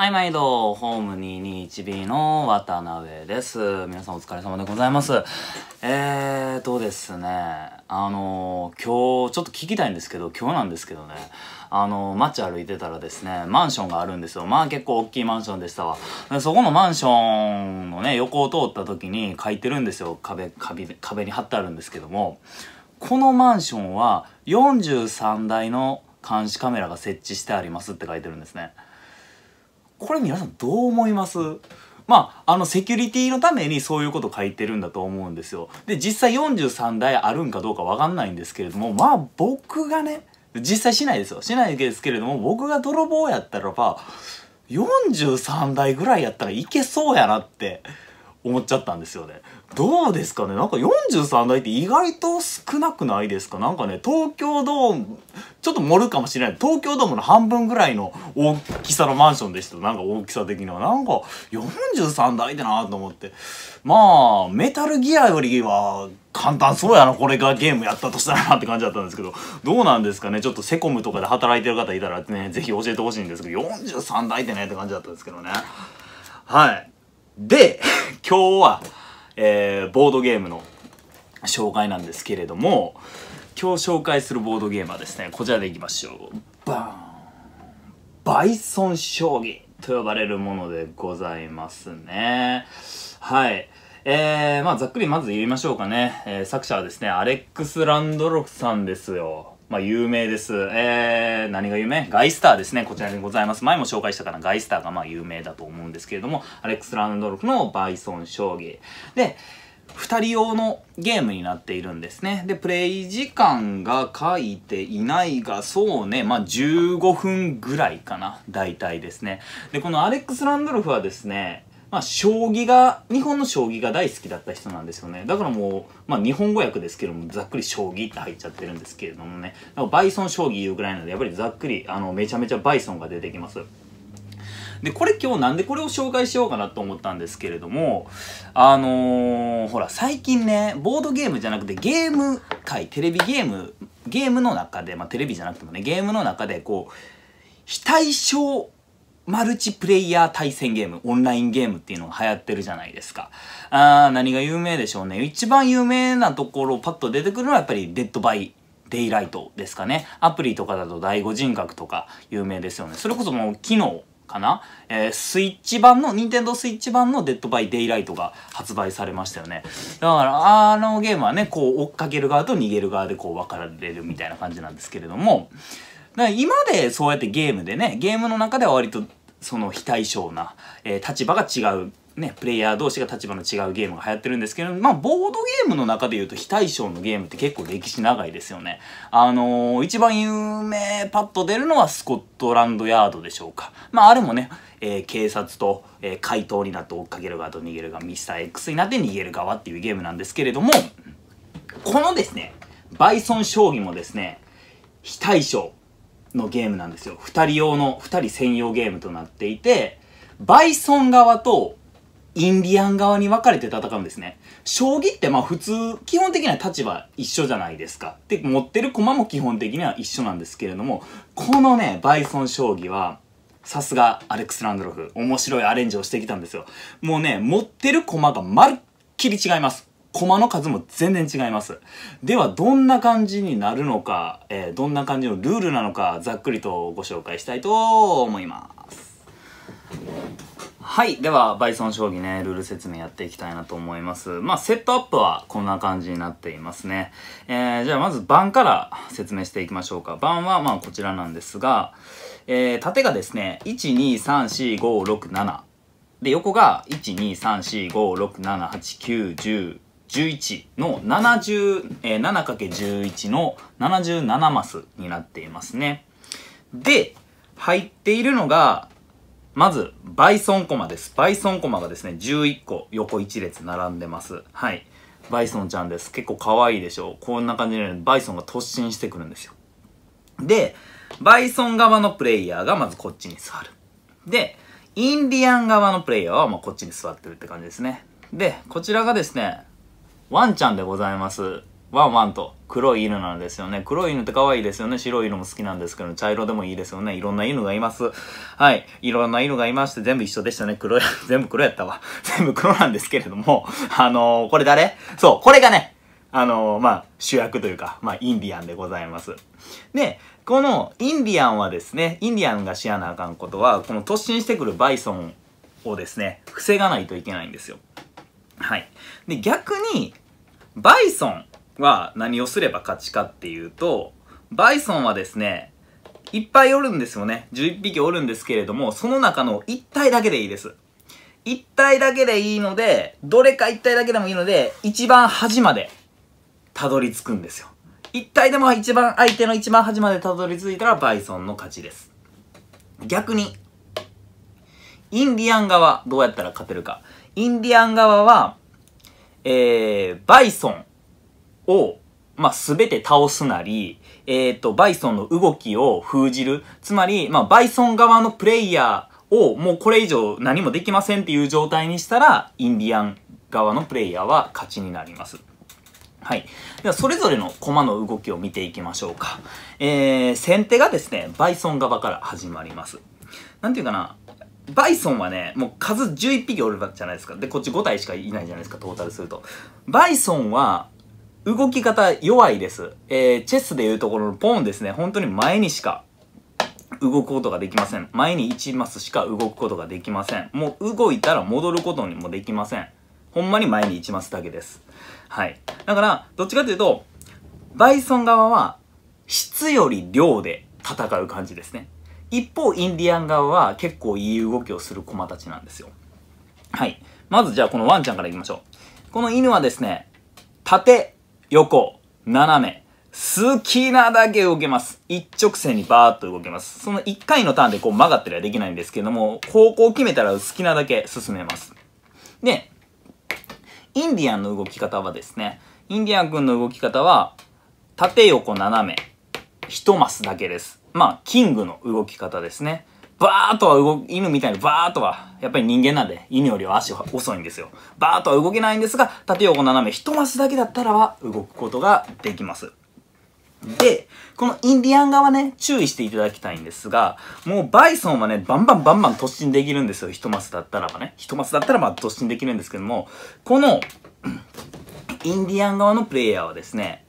はい、毎度、ホーム 221B の渡辺です。皆さんお疲れ様でございます。えーとですね、あの今日、ちょっと聞きたいんですけど、今日なんですけどね、あの街歩いてたらですね、マンションがあるんですよ。まあ結構大きいマンションでしたわ。そこのマンションのね、横を通った時に書いてるんですよ。壁、壁、壁に貼ってあるんですけども、このマンションは43台の監視カメラが設置してありますって書いてるんですね。これ皆さんどう思いますまあ、あの、セキュリティのためにそういうこと書いてるんだと思うんですよ。で、実際43台あるんかどうかわかんないんですけれども、まあ、僕がね、実際しないですよ。しないですけれども、僕が泥棒やったらば、43台ぐらいやったらいけそうやなって。思っちゃったんですよね。どうですかねなんか43台って意外と少なくないですかなんかね、東京ドーム、ちょっと盛るかもしれない。東京ドームの半分ぐらいの大きさのマンションでした。なんか大きさ的には。なんか43台だなと思って。まあ、メタルギアよりは簡単そうやな。これがゲームやったとしたらなって感じだったんですけど、どうなんですかねちょっとセコムとかで働いてる方いたらね、ぜひ教えてほしいんですけど、43台ってねって感じだったんですけどね。はい。で、今日は、えー、ボードゲームの紹介なんですけれども、今日紹介するボードゲームはですね、こちらでいきましょう。バーンバイソン将棋と呼ばれるものでございますね。はい。えー、まあざっくりまず言いましょうかね。えー、作者はですね、アレックス・ランドロフさんですよ。まあ、有名です。えー、何が有名ガイスターですね。こちらにございます。前も紹介したかな。ガイスターがまあ有名だと思うんですけれども、アレックス・ランドルフのバイソン将棋。で、2人用のゲームになっているんですね。で、プレイ時間が書いていないが、そうね、まあ、15分ぐらいかな。大体ですね。で、このアレックス・ランドルフはですね、まあ、将棋が、日本の将棋が大好きだった人なんですよね。だからもう、まあ、日本語訳ですけども、ざっくり将棋って入っちゃってるんですけれどもね。バイソン将棋いうぐらいなので、やっぱりざっくり、あの、めちゃめちゃバイソンが出てきます。で、これ今日なんでこれを紹介しようかなと思ったんですけれども、あのー、ほら、最近ね、ボードゲームじゃなくてゲーム界、テレビゲーム、ゲームの中で、まあ、テレビじゃなくてもね、ゲームの中で、こう、非対称マルチプレイヤー対戦ゲーム、オンラインゲームっていうのが流行ってるじゃないですか。あー、何が有名でしょうね。一番有名なところパッと出てくるのはやっぱりデッドバイデイライトですかね。アプリとかだと第五人格とか有名ですよね。それこそもう昨日かな、えー、スイッチ版の、任天堂スイッチ版のデッドバイデイライトが発売されましたよね。だから、あのゲームはね、こう追っかける側と逃げる側でこう分かれるみたいな感じなんですけれども、だから今でそうやってゲームでね、ゲームの中では割とその非対称な、えー、立場が違うね、プレイヤー同士が立場の違うゲームが流行ってるんですけど、まあ、ボードゲームの中で言うと非対称のゲームって結構歴史長いですよね。あのー、一番有名パッと出るのはスコットランドヤードでしょうか。まあ、あれもね、えー、警察と、えー、怪盗になって追っかける側と逃げる側、ミスター X になって逃げる側っていうゲームなんですけれども、このですね、バイソン将棋もですね、非対称。のゲームなんですよ。2人用の、2人専用ゲームとなっていて、バイソン側とインディアン側に分かれて戦うんですね。将棋ってまあ普通、基本的には立場一緒じゃないですか。で、持ってる駒も基本的には一緒なんですけれども、このね、バイソン将棋は、さすがアレックス・ランドロフ、面白いアレンジをしてきたんですよ。もうね、持ってる駒がまるっきり違います。コマの数も全然違います。では、どんな感じになるのか、えー、どんな感じのルールなのか、ざっくりとご紹介したいと思います。はい。では、バイソン将棋ね、ルール説明やっていきたいなと思います。まあ、セットアップはこんな感じになっていますね。えー、じゃあ、まず盤から説明していきましょうか。盤は、まあ、こちらなんですが、えー、縦がですね、1、2、3、4、5、6、7。で、横が、1、2、3、4、5、6、7、8、9、10、11の 7×11 0 7の77マスになっていますね。で、入っているのが、まず、バイソンコマです。バイソンコマがですね、11個横1列並んでます。はい。バイソンちゃんです。結構可愛いでしょう。こんな感じで、バイソンが突進してくるんですよ。で、バイソン側のプレイヤーがまずこっちに座る。で、インディアン側のプレイヤーはまこっちに座ってるって感じですね。で、こちらがですね、ワンちゃんでございます。ワンワンと黒い犬なんですよね。黒い犬って可愛いですよね。白い犬も好きなんですけど、茶色でもいいですよね。いろんな犬がいます。はい。いろんな犬がいまして、全部一緒でしたね。黒い、全部黒やったわ。全部黒なんですけれども、あのー、これ誰そう、これがね、あのー、まあ、主役というか、まあ、インディアンでございます。で、このインディアンはですね、インディアンがしやなあかんことは、この突進してくるバイソンをですね、防がないといけないんですよ。はい。で、逆に、バイソンは何をすれば勝ちかっていうと、バイソンはですね、いっぱいおるんですよね。11匹おるんですけれども、その中の1体だけでいいです。1体だけでいいので、どれか1体だけでもいいので、一番端までたどり着くんですよ。1体でも一番、相手の一番端までたどり着いたらバイソンの勝ちです。逆に、インディアン側、どうやったら勝てるか。インディアン側は、えー、バイソンを、まあ、すべて倒すなり、えっ、ー、と、バイソンの動きを封じる。つまり、まあ、バイソン側のプレイヤーをもうこれ以上何もできませんっていう状態にしたら、インディアン側のプレイヤーは勝ちになります。はい。では、それぞれの駒の動きを見ていきましょうか。えー、先手がですね、バイソン側から始まります。なんていうかな、バイソンはね、もう数11匹おるじゃないですか。で、こっち5体しかいないじゃないですか、トータルすると。バイソンは、動き方弱いです。えー、チェスでいうところのポーンですね。本当に前にしか動くことができません。前に1マスしか動くことができません。もう動いたら戻ることにもできません。ほんまに前に1マスだけです。はい。だから、どっちかというと、バイソン側は、質より量で戦う感じですね。一方、インディアン側は結構いい動きをする駒たちなんですよ。はい。まずじゃあこのワンちゃんからいきましょう。この犬はですね、縦、横、斜め、好きなだけ動けます。一直線にバーっと動けます。その一回のターンでこう曲がったりはできないんですけども、方向を決めたら好きなだけ進めます。で、インディアンの動き方はですね、インディアン君の動き方は、縦横斜め、一マスだけです。まあ、キングの動き方ですね。バーッとは動、犬みたいにバーッとは、やっぱり人間なんで、犬よりは足は遅いんですよ。バーッとは動けないんですが、縦横斜め一マスだけだったらは動くことができます。で、このインディアン側ね、注意していただきたいんですが、もうバイソンはね、バンバンバンバン突進できるんですよ。一マスだったらばね。一マスだったらまあ突進できるんですけども、この、インディアン側のプレイヤーはですね、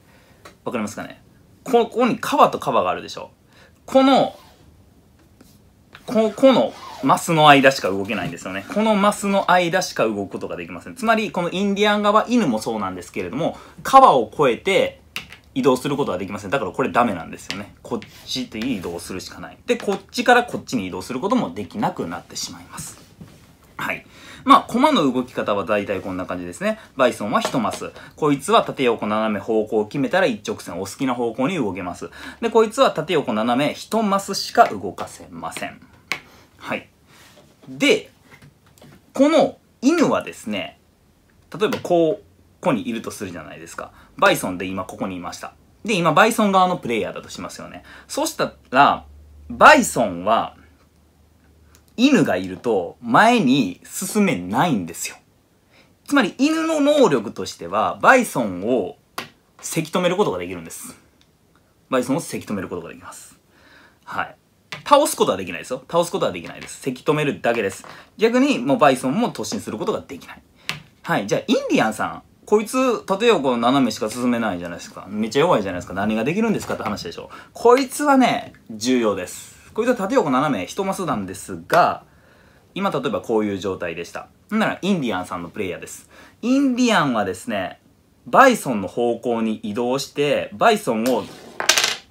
わかりますかねここに川とカバがあるでしょ。この、こ、この、マスの間しか動けないんですよね。このマスの間しか動くことができません。つまり、このインディアン側、犬もそうなんですけれども、川を越えて移動することはできません。だからこれダメなんですよね。こっちで移動するしかない。で、こっちからこっちに移動することもできなくなってしまいます。はい。まあ、駒の動き方は大体こんな感じですね。バイソンは1マス。こいつは縦横斜め方向を決めたら一直線、お好きな方向に動けます。で、こいつは縦横斜め1マスしか動かせません。はい。で、この犬はですね、例えばこう、ここにいるとするじゃないですか。バイソンで今ここにいました。で、今バイソン側のプレイヤーだとしますよね。そしたら、バイソンは、犬がいると前に進めないんですよ。つまり犬の能力としては、バイソンをせき止めることができるんです。バイソンをせき止めることができます。はい。倒すことはできないですよ。倒すことはできないです。せき止めるだけです。逆に、もうバイソンも突進することができない。はい。じゃあ、インディアンさん。こいつ、縦横斜めしか進めないじゃないですか。めっちゃ弱いじゃないですか。何ができるんですかって話でしょ。こいつはね、重要です。こいつは縦横斜め一マスなんですが、今例えばこういう状態でした。ならインディアンさんのプレイヤーです。インディアンはですね、バイソンの方向に移動して、バイソンを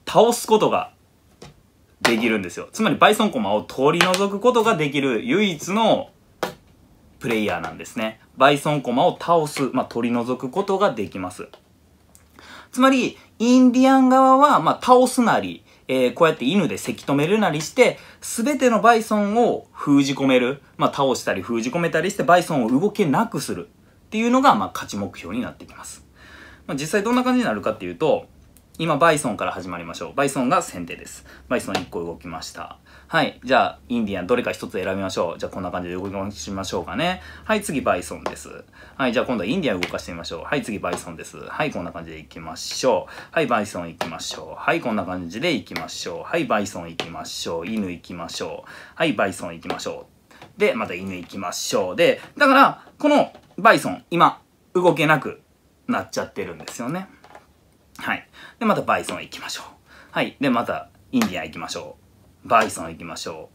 倒すことができるんですよ。つまりバイソンコマを取り除くことができる唯一のプレイヤーなんですね。バイソンコマを倒す、まあ、取り除くことができます。つまり、インディアン側は、まあ、倒すなり、えー、こうやって犬でせき止めるなりして、全てのバイソンを封じ込める。まあ、倒したり封じ込めたりして、バイソンを動けなくする。っていうのが、まあ、勝ち目標になってきます。まあ、実際どんな感じになるかっていうと、今、バイソンから始まりましょう。バイソンが先手です。バイソン1個動きました。はい。じゃあ、インディアンどれか一つ選びましょう。じゃあ、こんな感じで動かしましょうかね。はい、次、バイソンです。はい、じゃあ、今度はインディアン動かしてみましょう。はい、次、バイソンです。はい、こんな感じでいきましょう。はい、バイソン行きましょう。はい、こんな感じでいきましょう。はい、バイソン行きましょう。犬行きましょう。はい、バイソン行きましょう。で、また犬行きましょう。で、だから、このバイソン、今、動けなくなっちゃってるんですよね。はい。で、またバイソン行きましょう。はい。で、また、インディアン行きましょう。バイソン行きましょ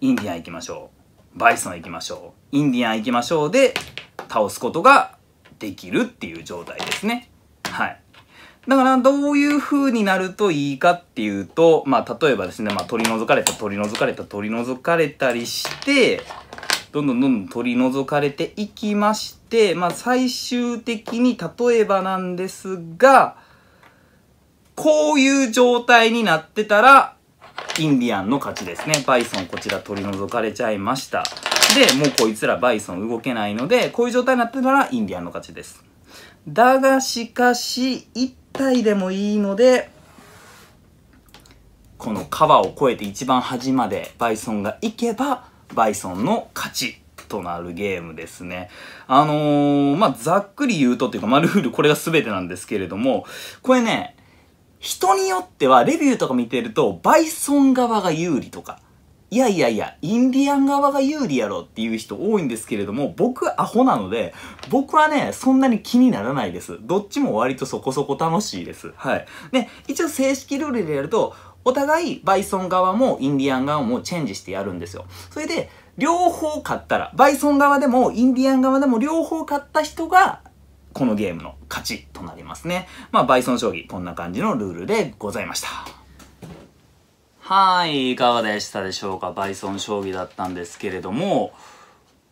う。インディアン行きましょう。バイソン行きましょう。インディアン行きましょうで、倒すことができるっていう状態ですね。はい。だからどういう風になるといいかっていうと、まあ例えばですね、まあ取り除かれた、取り除かれた、取り除かれたりして、どんどんどんどん取り除かれていきまして、まあ最終的に例えばなんですが、こういう状態になってたら、インディアンの勝ちですね。バイソンこちら取り除かれちゃいました。で、もうこいつらバイソン動けないので、こういう状態になってたらインディアンの勝ちです。だが、しかし、1体でもいいので、この川を越えて一番端までバイソンが行けば、バイソンの勝ちとなるゲームですね。あのー、まあ、ざっくり言うとっていうか、まあ、ルールこれが全てなんですけれども、これね、人によっては、レビューとか見てると、バイソン側が有利とか、いやいやいや、インディアン側が有利やろっていう人多いんですけれども、僕アホなので、僕はね、そんなに気にならないです。どっちも割とそこそこ楽しいです。はい。で、一応正式ルールでやると、お互いバイソン側もインディアン側もチェンジしてやるんですよ。それで、両方買ったら、バイソン側でもインディアン側でも両方買った人が、このゲームの勝ちとなりますね。まあ、バイソン将棋、こんな感じのルールでございました。はい、いかがでしたでしょうか。バイソン将棋だったんですけれども、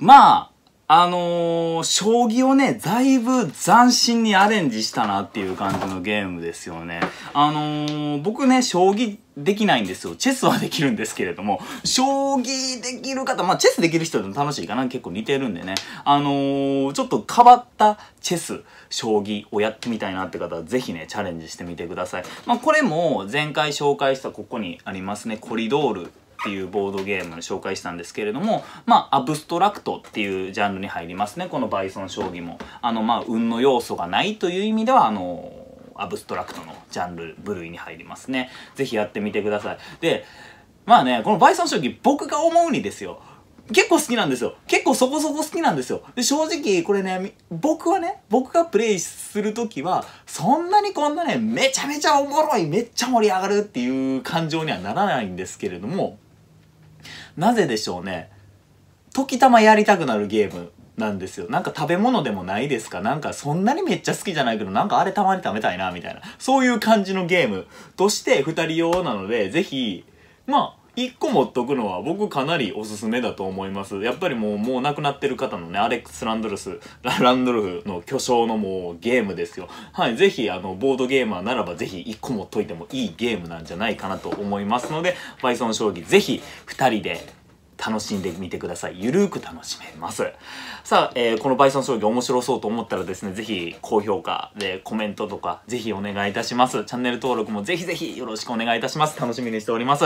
まあ、あのー、将棋をね、だいぶ斬新にアレンジしたなっていう感じのゲームですよね。あのー、僕ね、将棋できないんですよ。チェスはできるんですけれども、将棋できる方、まあ、チェスできる人でも楽しいかな結構似てるんでね。あのー、ちょっと変わったチェス、将棋をやってみたいなって方は、ぜひね、チャレンジしてみてください。まあ、これも前回紹介したここにありますね、コリドールっていうボードゲーム紹介したんですけれども、まあ、アブストラクトっていうジャンルに入りますね、このバイソン将棋も。あの、まあ、運の要素がないという意味では、あの、アブストラクトのジャンル、部類に入りますね。ぜひやってみてください。で、まあね、このバイソン将棋、僕が思うにですよ。結構好きなんですよ。結構そこそこ好きなんですよ。で、正直、これね、僕はね、僕がプレイするときは、そんなにこんなね、めちゃめちゃおもろい、めっちゃ盛り上がるっていう感情にはならないんですけれども、なぜでしょうね時たまやりたくなるゲームなんですよなんか食べ物でもないですかなんかそんなにめっちゃ好きじゃないけどなんかあれたまに食べたいなみたいなそういう感じのゲームとして2人用なので是非まあ1個持っとくのは僕かなりおすすめだと思います。やっぱりもう、もう亡くなってる方のね、アレックス・ランドルス、ランドルフの巨匠のもうゲームですよ。はい、ぜひ、あの、ボードゲーマーならばぜひ1個持っといてもいいゲームなんじゃないかなと思いますので、バイソン将棋ぜひ2人で楽しんでみてください。ゆるーく楽しめます。さあ、えー、このバイソン将棋面白そうと思ったらですね、ぜひ高評価でコメントとかぜひお願いいたします。チャンネル登録もぜひぜひよろしくお願いいたします。楽しみにしております。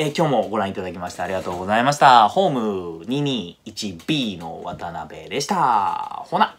えー、今日もご覧いただきましてありがとうございました。ホーム 221B の渡辺でした。ほな